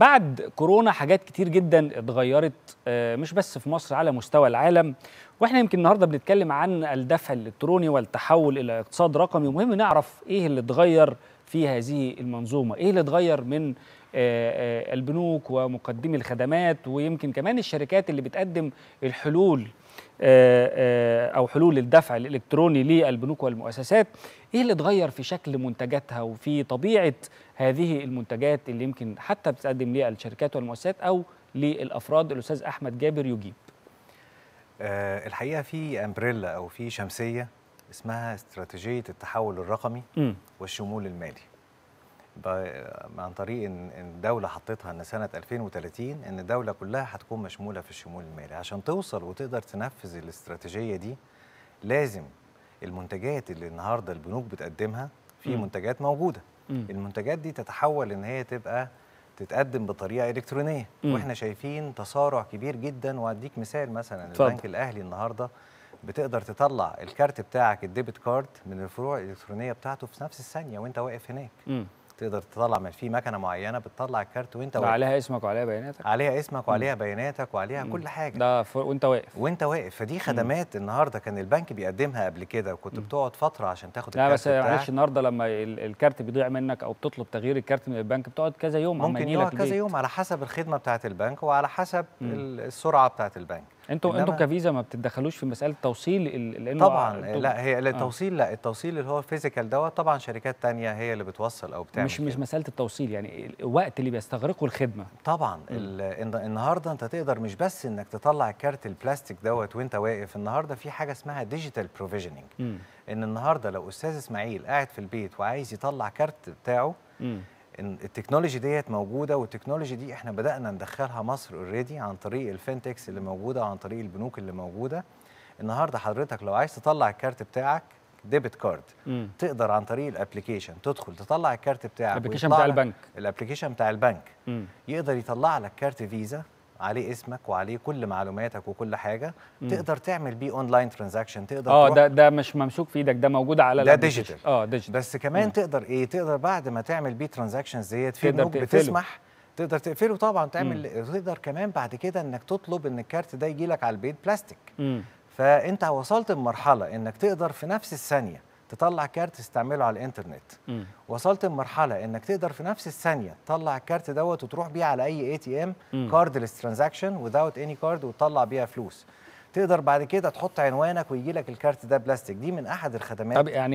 بعد كورونا حاجات كتير جدا اتغيرت آه، مش بس في مصر على مستوى العالم واحنا يمكن النهارده بنتكلم عن الدفع الالكتروني والتحول الى اقتصاد رقمي ومهم نعرف ايه اللي اتغير في هذه المنظومه ايه اللي اتغير من آه، آه، البنوك ومقدمي الخدمات ويمكن كمان الشركات اللي بتقدم الحلول آه، او حلول الدفع الالكتروني للبنوك والمؤسسات ايه اللي اتغير في شكل منتجاتها وفي طبيعه هذه المنتجات اللي يمكن حتى بتقدم للشركات والمؤسسات او للافراد الاستاذ احمد جابر يجيب الحقيقه في امبريلا او في شمسيه اسمها استراتيجيه التحول الرقمي م. والشمول المالي عن طريق ان الدوله حطيتها ان سنه 2030 ان الدوله كلها هتكون مشموله في الشمول المالي عشان توصل وتقدر تنفذ الاستراتيجيه دي لازم المنتجات اللي النهارده البنوك بتقدمها في م. منتجات موجوده م. المنتجات دي تتحول ان هي تبقى تتقدم بطريقه الكترونيه م. واحنا شايفين تسارع كبير جدا واديك مثال مثلا فضل. البنك الاهلي النهارده بتقدر تطلع الكارت بتاعك الديبت كارد من الفروع الالكترونيه بتاعته في نفس الثانيه وانت واقف هناك م. تقدر تطلع من في مكنه معينه بتطلع الكارت وانت واقف عليها اسمك وعليها بياناتك عليها اسمك وعليها بياناتك وعليها مم. كل حاجه ده ف... وانت واقف وانت واقف فدي خدمات مم. النهارده كان البنك بيقدمها قبل كده وكنت بتقعد فتره عشان تاخد الكارت لا بس معلش النهارده لما الكارت بيضيع منك او بتطلب تغيير الكارت من البنك بتقعد كذا يوم ممكن يقعد كذا يوم على حسب الخدمه بتاعه البنك وعلى حسب مم. السرعه بتاعه البنك انتوا انتوا كفيزا ما بتتدخلوش في مساله توصيل لانه طبعا لا هي آه. التوصيل آه. لا التوصيل اللي هو الفيزيكال دوت طبعا شركات تانية هي اللي بتوصل او بتعمل مش كده. مش مساله التوصيل يعني الوقت اللي بيستغرقه الخدمه طبعا النهارده انت تقدر مش بس انك تطلع الكارت البلاستيك دوت وانت واقف النهارده في حاجه اسمها ديجيتال بروفيجننج ان النهارده لو استاذ اسماعيل قاعد في البيت وعايز يطلع كارت بتاعه مم. التكنولوجي ديت موجوده والتكنولوجي دي احنا بدانا ندخلها مصر اوريدي عن طريق الفينتكس اللي موجوده وعن طريق البنوك اللي موجوده النهارده حضرتك لو عايز تطلع الكارت بتاعك ديبت كارد مم. تقدر عن طريق الابلكيشن تدخل تطلع الكارت بتاعك الابلكيشن بتاع البنك الابلكيشن بتاع البنك مم. يقدر يطلع لك كارت فيزا عليه اسمك وعليه كل معلوماتك وكل حاجه م. تقدر تعمل بيه اونلاين ترانزاكشن تقدر اه ده ده مش ممسوك في ايدك ده موجود على ده ديجيتال اه ديجيتال بس كمان م. تقدر ايه تقدر بعد ما تعمل بيه ترانزاكشنز ديت في بنوك بتسمح تقدر تقفله طبعا تعمل م. تقدر كمان بعد كده انك تطلب ان الكارت ده يجي لك على البيت بلاستيك م. فانت وصلت لمرحله انك تقدر في نفس الثانيه تطلع كارت تستعمله على الانترنت م. وصلت لمرحله انك تقدر في نفس الثانيه تطلع الكارت دوت وتروح بيه على اي اي تي ام كاردلس ترانزاكشن وذاوت اني كارد وتطلع بيها فلوس تقدر بعد كده تحط عنوانك ويجي لك الكارت ده بلاستيك دي من احد الخدمات طب يعني